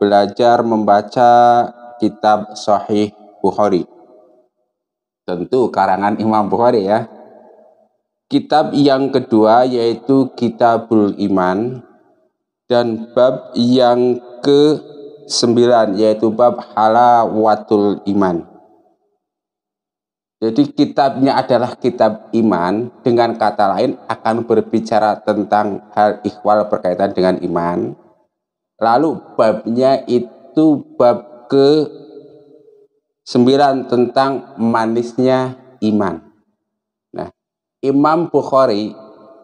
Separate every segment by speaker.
Speaker 1: belajar membaca kitab Sahih Bukhari. Tentu karangan Imam Bukhari ya. Kitab yang kedua yaitu Kitabul Iman dan bab yang ke-9 yaitu bab Halawatul Iman. Jadi kitabnya adalah kitab iman, dengan kata lain akan berbicara tentang hal ikhwal berkaitan dengan iman Lalu babnya itu bab ke sembilan tentang manisnya iman. Nah, Imam Bukhari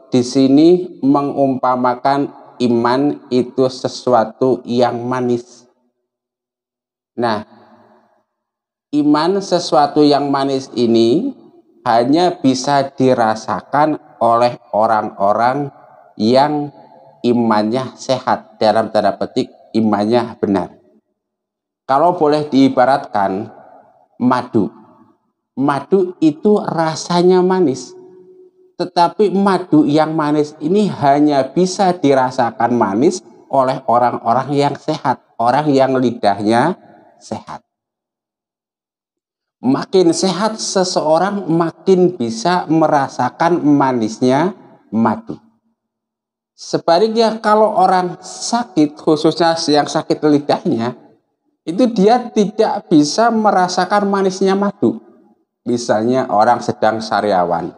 Speaker 1: di sini mengumpamakan iman itu sesuatu yang manis. Nah, iman sesuatu yang manis ini hanya bisa dirasakan oleh orang-orang yang imannya sehat dalam tanda petik imannya benar kalau boleh diibaratkan madu madu itu rasanya manis tetapi madu yang manis ini hanya bisa dirasakan manis oleh orang-orang yang sehat orang yang lidahnya sehat makin sehat seseorang makin bisa merasakan manisnya madu Sebaliknya kalau orang sakit, khususnya yang sakit lidahnya, itu dia tidak bisa merasakan manisnya madu. Misalnya orang sedang sariawan.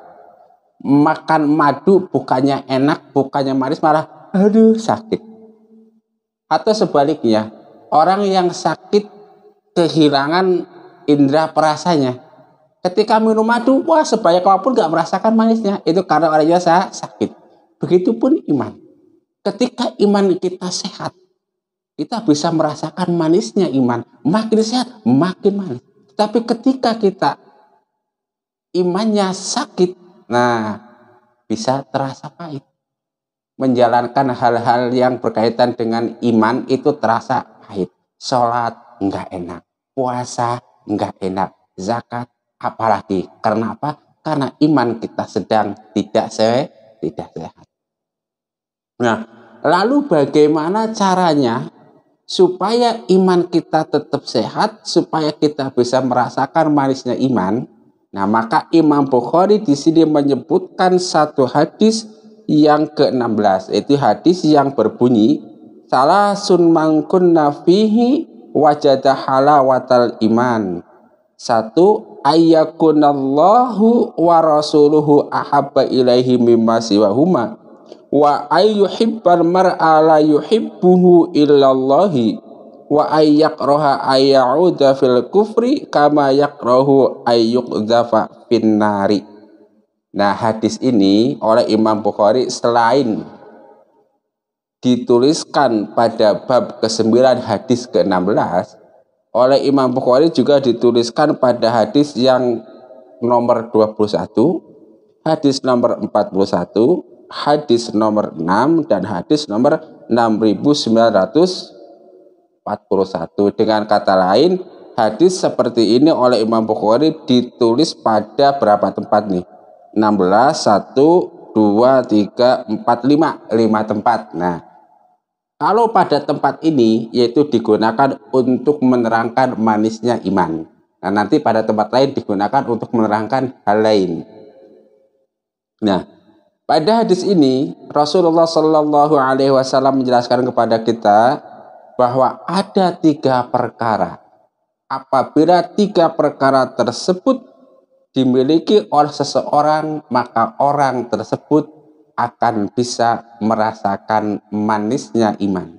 Speaker 1: Makan madu bukannya enak, bukannya manis, malah aduh sakit. Atau sebaliknya, orang yang sakit kehilangan indera perasanya. Ketika minum madu, wah sebanyak apapun gak merasakan manisnya. Itu karena orangnya saya sakit. Begitupun iman. Ketika iman kita sehat, kita bisa merasakan manisnya iman. Makin sehat, makin manis. Tapi ketika kita imannya sakit, nah bisa terasa pahit. Menjalankan hal-hal yang berkaitan dengan iman itu terasa pahit. Sholat nggak enak, puasa nggak enak, zakat apalagi. Karena apa? Karena iman kita sedang tidak sehat, tidak sehat. Nah, lalu bagaimana caranya supaya iman kita tetap sehat, supaya kita bisa merasakan manisnya iman? Nah, maka Imam Bukhari di sini menyebutkan satu hadis yang ke-16, yaitu hadis yang berbunyi salah sun mangkun nafihi wajadah halawatal iman. Satu ayyakunallahu wa rasuluhu ahabba ilaihi mimma siwahumah wa ayyuhibbal mar'a la yuhibbuhu illallahi wa ayyakroha ayya'udha fil kufri kama yakrahu ayyukdzafa finnari nah hadis ini oleh Imam Bukhari selain dituliskan pada bab ke-9 hadis ke-16 oleh Imam Bukhari juga dituliskan pada hadis yang nomor 21 hadis nomor 41 hadis nomor 6 dan hadis nomor 6941. Dengan kata lain, hadis seperti ini oleh Imam Bukhari ditulis pada berapa tempat nih? 16, 1, 2, 3, 4, 5. 5 tempat. Nah, kalau pada tempat ini yaitu digunakan untuk menerangkan manisnya iman. Nah, nanti pada tempat lain digunakan untuk menerangkan hal lain. Nah, pada hadis ini Rasulullah Shallallahu Alaihi Wasallam menjelaskan kepada kita bahwa ada tiga perkara. Apabila tiga perkara tersebut dimiliki oleh seseorang, maka orang tersebut akan bisa merasakan manisnya iman.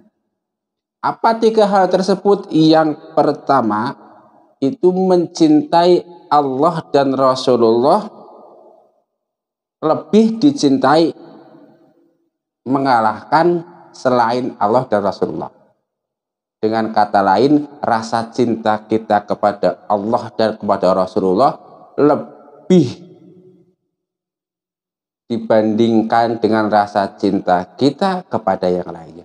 Speaker 1: Apa tiga hal tersebut? Yang pertama itu mencintai Allah dan Rasulullah lebih dicintai mengalahkan selain Allah dan Rasulullah. Dengan kata lain, rasa cinta kita kepada Allah dan kepada Rasulullah lebih dibandingkan dengan rasa cinta kita kepada yang lainnya.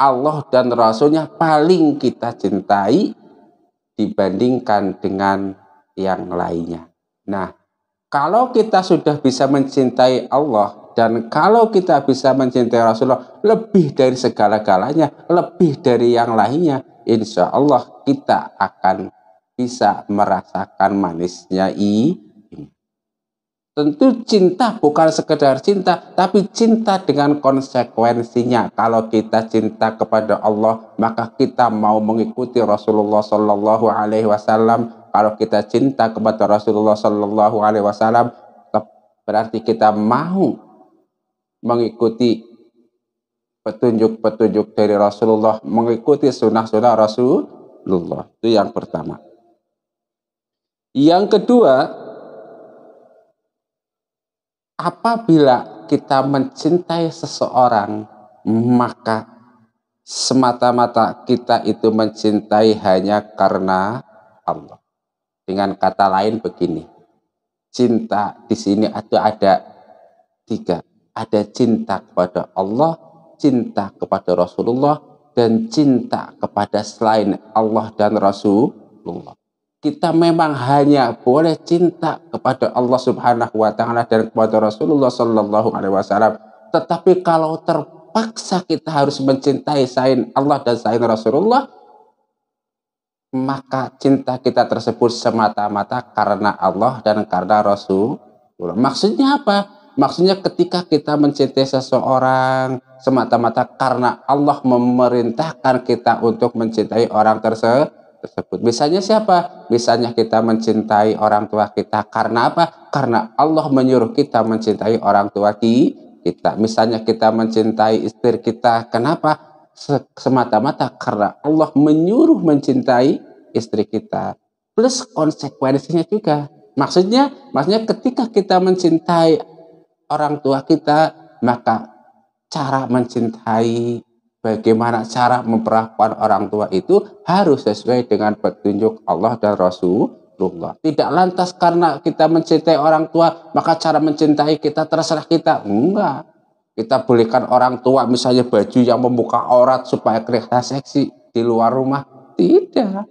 Speaker 1: Allah dan Rasulnya paling kita cintai dibandingkan dengan yang lainnya. Nah, kalau kita sudah bisa mencintai Allah dan kalau kita bisa mencintai Rasulullah lebih dari segala-galanya, lebih dari yang lainnya, insya Allah kita akan bisa merasakan manisnya i Tentu cinta bukan sekedar cinta, tapi cinta dengan konsekuensinya. Kalau kita cinta kepada Allah, maka kita mau mengikuti Rasulullah Shallallahu Alaihi Wasallam. Kalau kita cinta kepada Rasulullah Shallallahu Alaihi Wasallam, berarti kita mau mengikuti petunjuk-petunjuk dari Rasulullah, mengikuti sunnah-sunnah Rasulullah. Itu yang pertama. Yang kedua, apabila kita mencintai seseorang, maka semata-mata kita itu mencintai hanya karena Allah. Dengan kata lain begini, cinta di sini itu ada tiga. Ada cinta kepada Allah, cinta kepada Rasulullah, dan cinta kepada selain Allah dan Rasulullah kita memang hanya boleh cinta kepada Allah Subhanahu wa taala dan kepada Rasulullah sallallahu alaihi wasallam. Tetapi kalau terpaksa kita harus mencintai selain Allah dan selain Rasulullah, maka cinta kita tersebut semata-mata karena Allah dan karena Rasul. Maksudnya apa? Maksudnya ketika kita mencintai seseorang semata-mata karena Allah memerintahkan kita untuk mencintai orang tersebut tersebut. Misalnya siapa? Misalnya kita mencintai orang tua kita karena apa? Karena Allah menyuruh kita mencintai orang tua kita. Misalnya kita mencintai istri kita, kenapa? Semata-mata karena Allah menyuruh mencintai istri kita. Plus konsekuensinya juga. Maksudnya, maksudnya ketika kita mencintai orang tua kita, maka cara mencintai bagaimana cara memperlakukan orang tua itu harus sesuai dengan petunjuk Allah dan Rasulullah. Tidak lantas karena kita mencintai orang tua, maka cara mencintai kita terserah kita. Enggak. Kita belikan orang tua misalnya baju yang membuka aurat supaya kelihatan seksi di luar rumah. Tidak.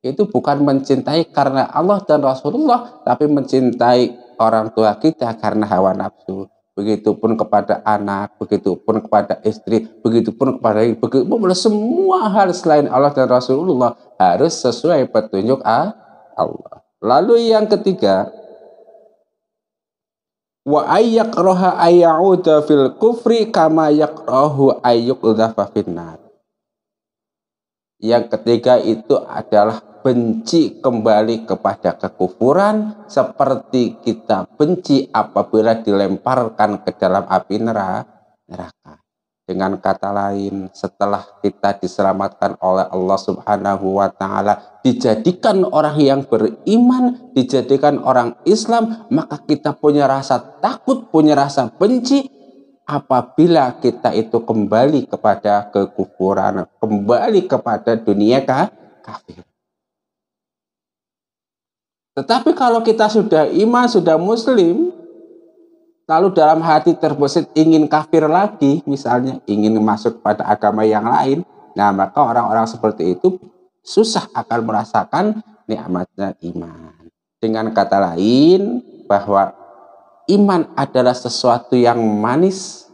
Speaker 1: Itu bukan mencintai karena Allah dan Rasulullah, tapi mencintai orang tua kita karena hawa nafsu begitupun kepada anak, begitupun kepada istri, begitupun kepada pun semua hal selain Allah dan Rasulullah harus sesuai petunjuk Allah. Lalu yang ketiga, wa ayak roha ayyauda fil kufri kama yakrohu ayyuqdhafa finnar. Yang ketiga itu adalah benci kembali kepada kekufuran seperti kita benci apabila dilemparkan ke dalam api neraka. Dengan kata lain, setelah kita diselamatkan oleh Allah Subhanahu wa taala, dijadikan orang yang beriman, dijadikan orang Islam, maka kita punya rasa takut, punya rasa benci apabila kita itu kembali kepada kekufuran, kembali kepada dunia kafir. Tetapi kalau kita sudah iman, sudah muslim, lalu dalam hati terbesit ingin kafir lagi, misalnya ingin masuk pada agama yang lain, nah maka orang-orang seperti itu susah akan merasakan nikmatnya iman. Dengan kata lain, bahwa iman adalah sesuatu yang manis.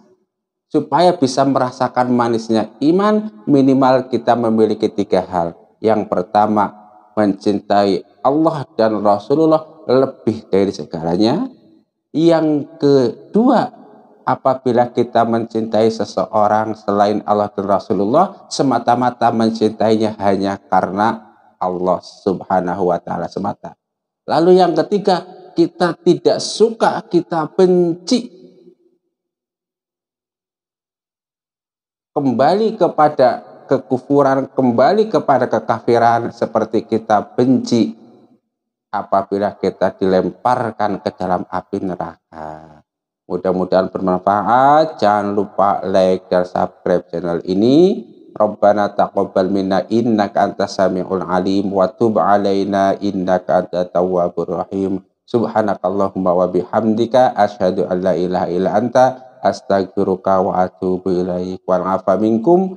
Speaker 1: Supaya bisa merasakan manisnya iman, minimal kita memiliki tiga hal. Yang pertama, mencintai Allah dan Rasulullah lebih dari segalanya. Yang kedua, apabila kita mencintai seseorang selain Allah dan Rasulullah, semata-mata mencintainya hanya karena Allah Subhanahu wa Ta'ala semata. Lalu yang ketiga, kita tidak suka, kita benci kembali kepada kekufuran kembali kepada kekafiran seperti kita benci apabila kita dilemparkan ke dalam api neraka. Mudah-mudahan bermanfaat. Jangan lupa like dan subscribe channel ini. Rabbana taqabbal minna innaka antas samiul alim wa tub alaina innaka antat tawwabur rahim. Subhanakallahumma wa bihamdika asyhadu an la ilaha illa anta astaghfiruka wa atubu ilaik Wa afa minkum